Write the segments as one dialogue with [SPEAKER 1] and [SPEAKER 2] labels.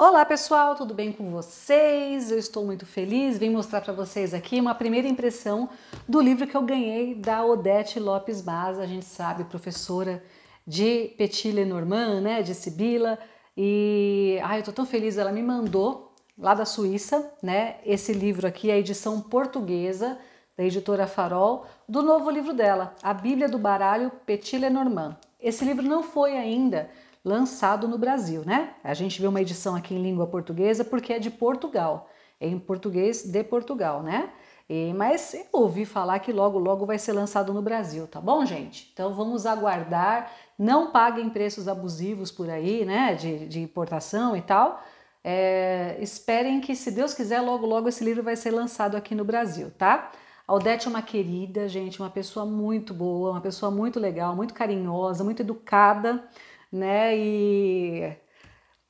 [SPEAKER 1] Olá pessoal, tudo bem com vocês? Eu estou muito feliz. Vim mostrar para vocês aqui uma primeira impressão do livro que eu ganhei da Odete Lopes Maza, a gente sabe, professora de Petit Lenormand, né, de Sibila. E ai, eu estou tão feliz, ela me mandou lá da Suíça, né, esse livro aqui, a edição portuguesa da editora Farol, do novo livro dela, A Bíblia do Baralho Petit Lenormand. Esse livro não foi ainda lançado no Brasil, né? A gente vê uma edição aqui em língua portuguesa porque é de Portugal, é em português de Portugal, né? E, mas eu ouvi falar que logo, logo vai ser lançado no Brasil, tá bom, gente? Então vamos aguardar. Não paguem preços abusivos por aí, né? De, de importação e tal. É, esperem que, se Deus quiser, logo, logo esse livro vai ser lançado aqui no Brasil, tá? A Odete é uma querida, gente, uma pessoa muito boa, uma pessoa muito legal, muito carinhosa, muito educada né? E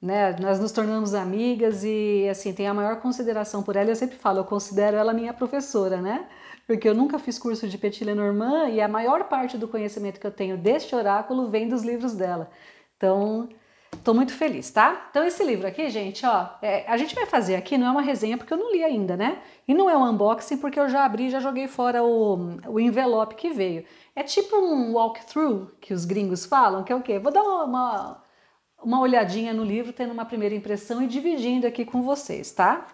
[SPEAKER 1] né, nós nos tornamos amigas e assim, tenho a maior consideração por ela. Eu sempre falo, eu considero ela minha professora, né? Porque eu nunca fiz curso de Petit Lenormand e a maior parte do conhecimento que eu tenho deste oráculo vem dos livros dela. Então, Estou muito feliz, tá? Então esse livro aqui, gente, ó, é, a gente vai fazer aqui, não é uma resenha porque eu não li ainda, né? E não é um unboxing porque eu já abri e já joguei fora o, o envelope que veio. É tipo um walkthrough que os gringos falam, que é o quê? Vou dar uma, uma, uma olhadinha no livro, tendo uma primeira impressão e dividindo aqui com vocês, tá?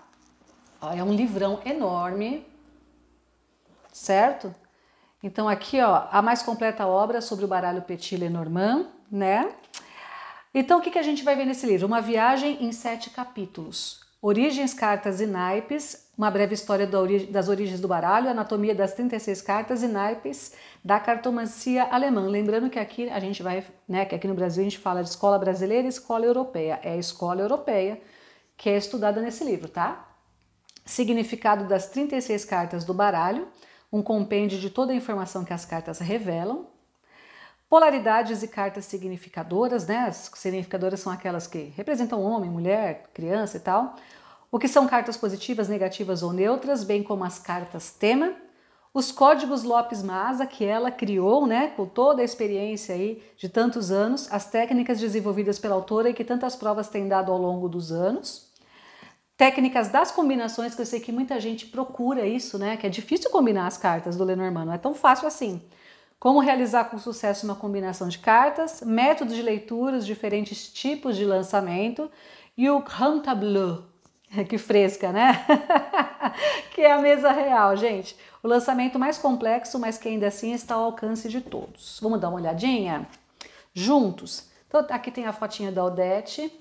[SPEAKER 1] Ó, é um livrão enorme, certo? Então aqui, ó, a mais completa obra sobre o baralho Petit Lenormand, né? Então, o que, que a gente vai ver nesse livro? Uma viagem em sete capítulos. Origens, cartas e naipes, uma breve história das origens do baralho, anatomia das 36 cartas e naipes da cartomancia alemã. Lembrando que aqui a gente vai, né, que aqui no Brasil a gente fala de escola brasileira e escola europeia. É a escola europeia que é estudada nesse livro, tá? Significado das 36 cartas do baralho, um compêndio de toda a informação que as cartas revelam, Polaridades e cartas significadoras, né? As significadoras são aquelas que representam homem, mulher, criança e tal. O que são cartas positivas, negativas ou neutras, bem como as cartas tema. Os códigos Lopes Maza, que ela criou, né, com toda a experiência aí de tantos anos, as técnicas desenvolvidas pela autora e que tantas provas tem dado ao longo dos anos técnicas das combinações, que eu sei que muita gente procura isso, né? Que é difícil combinar as cartas do Lenormand, não é tão fácil assim como realizar com sucesso uma combinação de cartas, métodos de leitura, diferentes tipos de lançamento e o Grand Tableau. Que fresca, né? que é a mesa real, gente. O lançamento mais complexo, mas que ainda assim está ao alcance de todos. Vamos dar uma olhadinha? Juntos. Então, aqui tem a fotinha da Odete.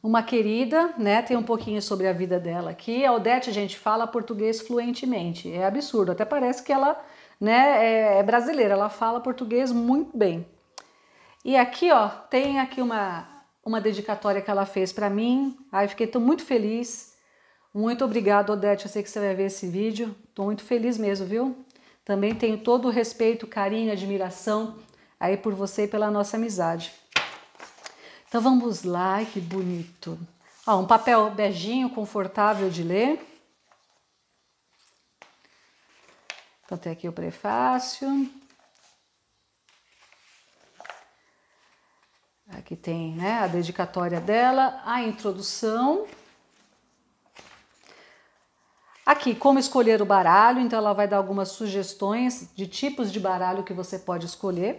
[SPEAKER 1] Uma querida, né? Tem um pouquinho sobre a vida dela aqui. A Odete, gente, fala português fluentemente. É absurdo. Até parece que ela né, é, é brasileira, ela fala português muito bem. E aqui, ó, tem aqui uma, uma dedicatória que ela fez para mim. Aí fiquei tô muito feliz. Muito obrigado, Odete. Eu sei que você vai ver esse vídeo. Tô muito feliz mesmo, viu? Também tenho todo o respeito, carinho, admiração aí por você e pela nossa amizade. Então vamos lá, que bonito. Ó, um papel beijinho, confortável de ler. Então tem aqui o prefácio. Aqui tem né, a dedicatória dela, a introdução. Aqui, como escolher o baralho, então ela vai dar algumas sugestões de tipos de baralho que você pode escolher.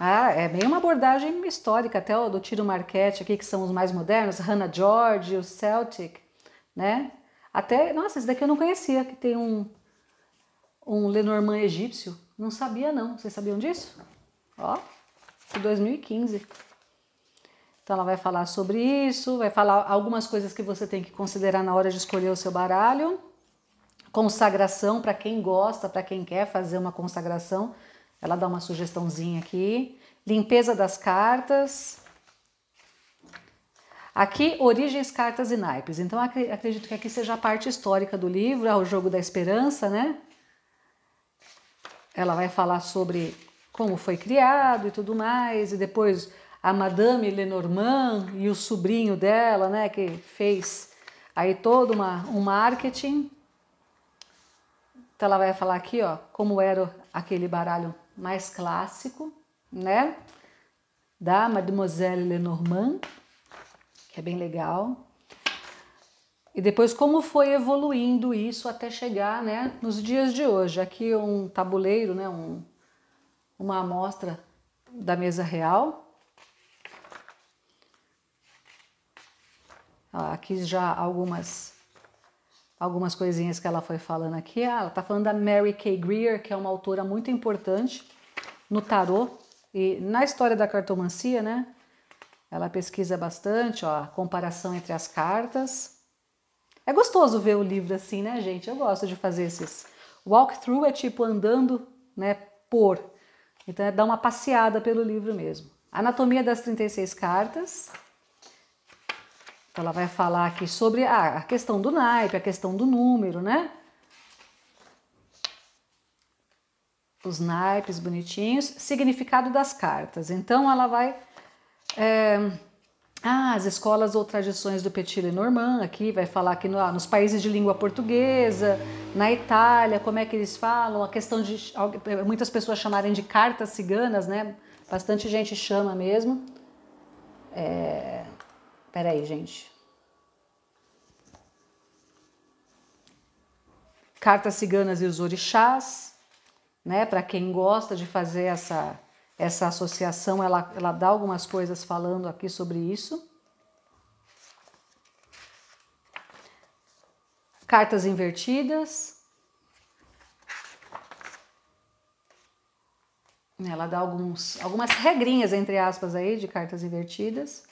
[SPEAKER 1] Ah, é bem uma abordagem histórica, até o do Tiro Marquette aqui, que são os mais modernos, Hannah George, o Celtic, né? Até, nossa, esse daqui eu não conhecia, que tem um, um Lenormand egípcio. Não sabia, não. Vocês sabiam disso? Ó, de 2015. Então ela vai falar sobre isso, vai falar algumas coisas que você tem que considerar na hora de escolher o seu baralho. Consagração, para quem gosta, para quem quer fazer uma consagração, ela dá uma sugestãozinha aqui. Limpeza das cartas. Aqui, origens, cartas e naipes. Então, acredito que aqui seja a parte histórica do livro, é o jogo da esperança, né? ela vai falar sobre como foi criado e tudo mais, e depois a Madame Lenormand e o sobrinho dela, né, que fez aí todo uma, um marketing. Então ela vai falar aqui, ó, como era aquele baralho mais clássico, né, da Mademoiselle Lenormand, que é bem legal. E depois como foi evoluindo isso até chegar né, nos dias de hoje. Aqui um tabuleiro, né, um, uma amostra da mesa real. Aqui já algumas algumas coisinhas que ela foi falando aqui. Ah, ela está falando da Mary Kay Greer, que é uma autora muito importante no tarô e na história da cartomancia, né? Ela pesquisa bastante ó, a comparação entre as cartas. É gostoso ver o livro assim, né, gente? Eu gosto de fazer esses. Walkthrough é tipo andando, né, por. Então é dar uma passeada pelo livro mesmo. Anatomia das 36 cartas. Então ela vai falar aqui sobre a questão do naipe, a questão do número, né? Os naipes bonitinhos. Significado das cartas. Então ela vai. É ah, as escolas ou tradições do Petit Lenormand, aqui vai falar que no, ah, nos países de língua portuguesa, na Itália, como é que eles falam, a questão de eh, muitas pessoas chamarem de cartas ciganas, né? Bastante gente chama mesmo. É... Peraí, gente. Cartas ciganas e os orixás, né? Para quem gosta de fazer essa essa associação, ela, ela dá algumas coisas falando aqui sobre isso. Cartas invertidas. Ela dá alguns, algumas regrinhas, entre aspas, aí, de cartas invertidas.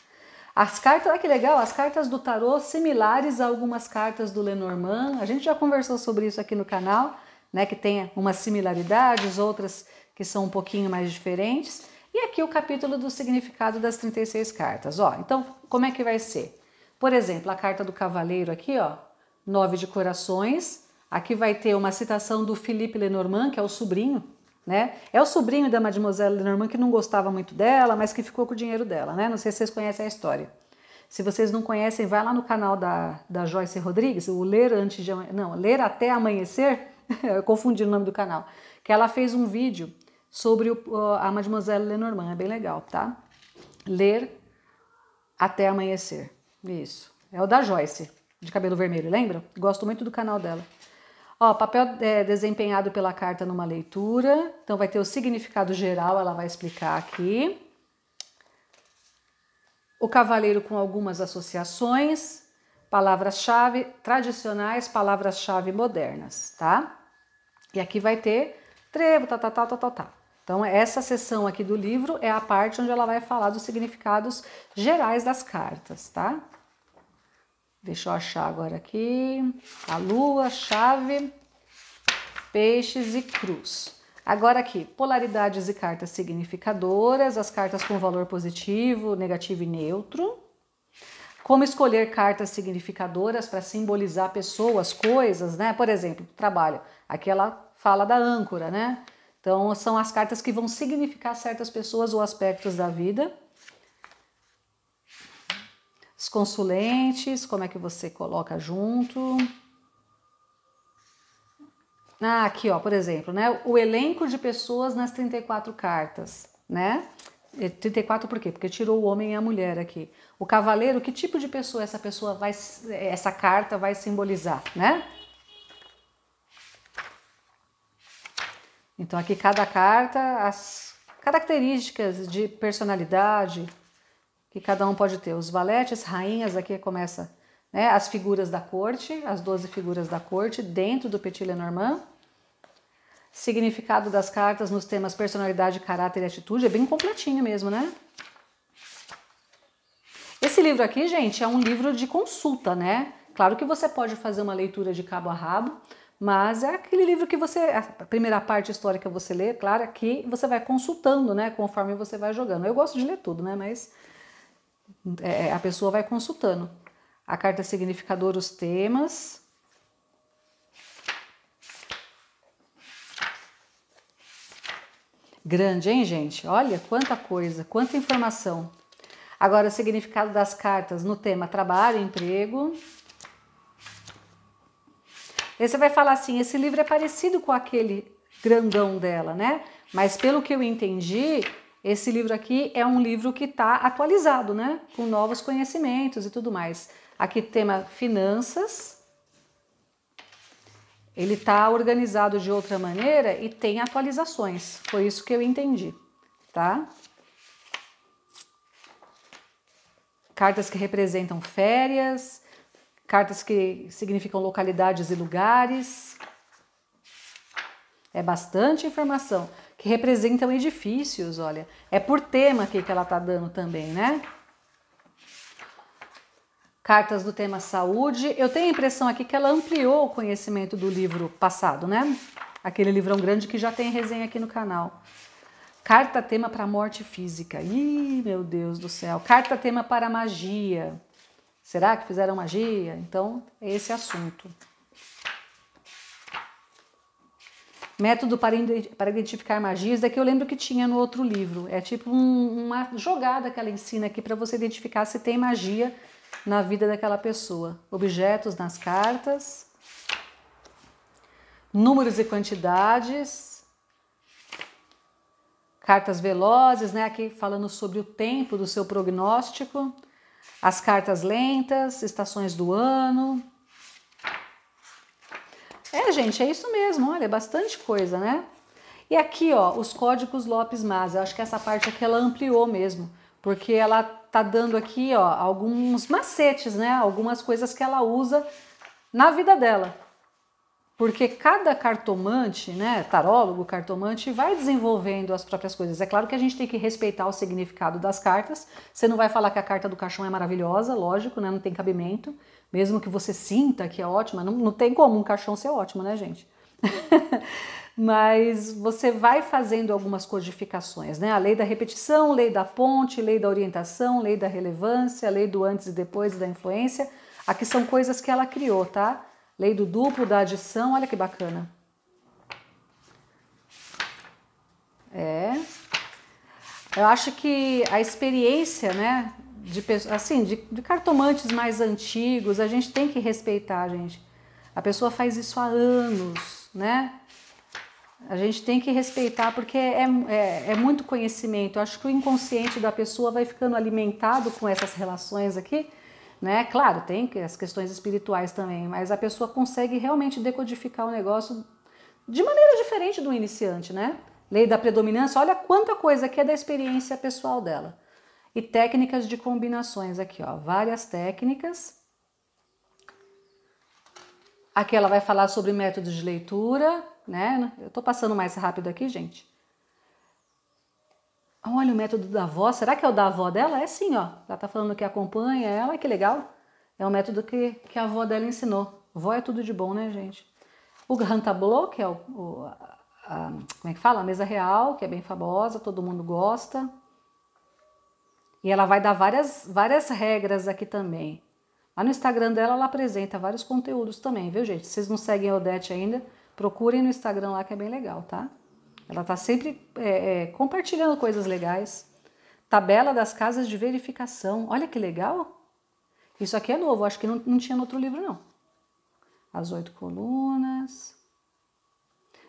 [SPEAKER 1] As cartas, olha que legal, as cartas do tarô similares a algumas cartas do Lenormand. A gente já conversou sobre isso aqui no canal, né? Que tem umas similaridades, outras que são um pouquinho mais diferentes. E aqui o capítulo do significado das 36 cartas. Ó, então, como é que vai ser? Por exemplo, a carta do cavaleiro aqui, ó, nove de corações. Aqui vai ter uma citação do Philippe Lenormand, que é o sobrinho, né? É o sobrinho da Mademoiselle Lenormand que não gostava muito dela, mas que ficou com o dinheiro dela, né? Não sei se vocês conhecem a história. Se vocês não conhecem, vai lá no canal da, da Joyce Rodrigues, o Ler Antes de Não, Ler Até Amanhecer, eu confundi o nome do canal, que ela fez um vídeo sobre o, a Mademoiselle Lenormand, é bem legal, tá? Ler até amanhecer. Isso. É o da Joyce, de cabelo vermelho, lembra? Gosto muito do canal dela. Ó, papel é, desempenhado pela carta numa leitura. Então vai ter o significado geral, ela vai explicar aqui. O cavaleiro com algumas associações, palavras-chave tradicionais, palavras-chave modernas, tá? E aqui vai ter trevo, tá, tá, tá, tá, tá, tá. Então, essa sessão aqui do livro é a parte onde ela vai falar dos significados gerais das cartas, tá? Deixa eu achar agora aqui. A lua, chave, peixes e cruz. Agora aqui, polaridades e cartas significadoras, as cartas com valor positivo, negativo e neutro. Como escolher cartas significadoras para simbolizar pessoas, coisas, né? Por exemplo, trabalho. Aqui ela fala da âncora, né? Então, são as cartas que vão significar certas pessoas ou aspectos da vida. Os consulentes, como é que você coloca junto. Ah, aqui, ó, por exemplo, né? O elenco de pessoas nas 34 cartas, né? 34 é, por quê? Porque tirou o homem e a mulher aqui. O cavaleiro, que tipo de pessoa essa pessoa vai essa carta vai simbolizar, né? Então aqui cada carta, as características de personalidade que cada um pode ter. Os valetes, rainhas, aqui começa né, as figuras da corte, as 12 figuras da corte, dentro do Petit Lenormand. Significado das cartas nos temas personalidade, caráter e atitude, é bem completinho mesmo, né? Esse livro aqui, gente, é um livro de consulta, né? Claro que você pode fazer uma leitura de cabo a rabo, mas é aquele livro que você, a primeira parte histórica você lê, claro, que você vai consultando, né, conforme você vai jogando. Eu gosto de ler tudo, né, mas é, é a pessoa vai consultando. A carta significadora, os temas. Grande, hein, gente? Olha quanta coisa, quanta informação. Agora, o significado das cartas no tema trabalho, emprego. Aí você vai falar assim: esse livro é parecido com aquele grandão dela, né? Mas pelo que eu entendi, esse livro aqui é um livro que está atualizado, né? Com novos conhecimentos e tudo mais. Aqui tema finanças. Ele está organizado de outra maneira e tem atualizações. Foi isso que eu entendi, tá? Cartas que representam férias, cartas que significam localidades e lugares. É bastante informação que representam edifícios, olha. É por tema aqui que ela tá dando também, né? Cartas do tema saúde. Eu tenho a impressão aqui que ela ampliou o conhecimento do livro passado, né? Aquele livrão grande que já tem resenha aqui no canal. Carta tema para morte física. Ih, meu Deus do céu. Carta tema para magia. Será que fizeram magia? Então, é esse assunto. Método para, identificar magias é que eu lembro que tinha no outro livro. É tipo um, uma jogada que ela ensina aqui para você identificar se tem magia na vida daquela pessoa. Objetos nas cartas, números e quantidades, cartas velozes, né? Aqui falando sobre o tempo do seu prognóstico as cartas lentas, estações do ano. É, gente, é isso mesmo, olha, é bastante coisa, né? E aqui, ó, os códigos Lopes mas Eu acho que essa parte aqui ela ampliou mesmo, porque ela tá dando aqui, ó, alguns macetes, né? Algumas coisas que ela usa na vida dela porque cada cartomante, né, tarólogo, cartomante, vai desenvolvendo as próprias coisas. É claro que a gente tem que respeitar o significado das cartas. Você não vai falar que a carta do caixão é maravilhosa, lógico, né, não tem cabimento. Mesmo que você sinta que é ótima, não, não tem como um caixão ser ótimo, né, gente? Mas você vai fazendo algumas codificações, né? A lei da repetição, lei da ponte, lei da orientação, lei da relevância, lei do antes e depois da influência. Aqui são coisas que ela criou, tá? Lei do duplo, da adição, olha que bacana. É. Eu acho que a experiência, né, de assim, de, de cartomantes mais antigos, a gente tem que respeitar, gente. A pessoa faz isso há anos, né? A gente tem que respeitar porque é, é, é, muito conhecimento. Eu acho que o inconsciente da pessoa vai ficando alimentado com essas relações aqui né? Claro, tem as questões espirituais também, mas a pessoa consegue realmente decodificar o negócio de maneira diferente do iniciante, né? Lei da predominância, olha quanta coisa que é da experiência pessoal dela. E técnicas de combinações aqui, ó, várias técnicas. Aqui ela vai falar sobre métodos de leitura, né? Eu tô passando mais rápido aqui, gente. Olha o método da avó, será que é o da avó dela? É sim, ó. Ela tá falando que acompanha ela, que legal. É o método que, que a avó dela ensinou. Vó é tudo de bom, né, gente? O Grand Tableau, que é o, o a, como é que fala? A mesa real, que é bem famosa, todo mundo gosta. E ela vai dar várias, várias regras aqui também. Lá no Instagram dela, ela apresenta vários conteúdos também, viu, gente? Se vocês não seguem a Odete ainda, procurem no Instagram lá, que é bem legal, tá? Ela está sempre é, é, compartilhando coisas legais. Tabela das casas de verificação. Olha que legal! Isso aqui é novo, acho que não, não tinha no outro livro, não. As oito colunas.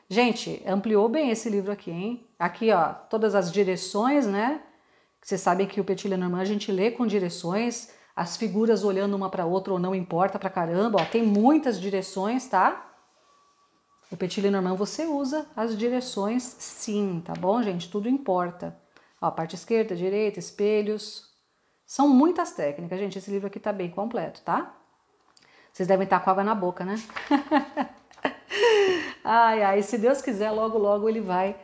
[SPEAKER 1] Gente, ampliou bem esse livro aqui, hein? Aqui, ó, todas as direções, né? Vocês sabem que o Petit Lenormand a gente lê com direções, as figuras olhando uma para outra ou não importa pra caramba, ó, tem muitas direções, tá? O Petit Lenormand você usa as direções sim, tá bom, gente? Tudo importa. Ó, parte esquerda, direita, espelhos. São muitas técnicas, gente. Esse livro aqui tá bem completo, tá? Vocês devem estar com água na boca, né? ai, ai, se Deus quiser, logo, logo ele vai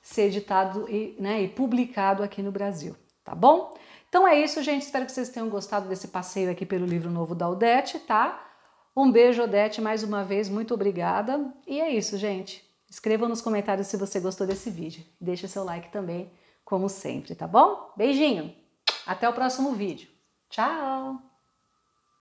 [SPEAKER 1] ser editado e, né, e publicado aqui no Brasil, tá bom? Então é isso, gente. Espero que vocês tenham gostado desse passeio aqui pelo livro novo da Odete, tá? Um beijo, Odete, mais uma vez, muito obrigada. E é isso, gente. Escreva nos comentários se você gostou desse vídeo. Deixe seu like também, como sempre, tá bom? Beijinho! Até o próximo vídeo. Tchau!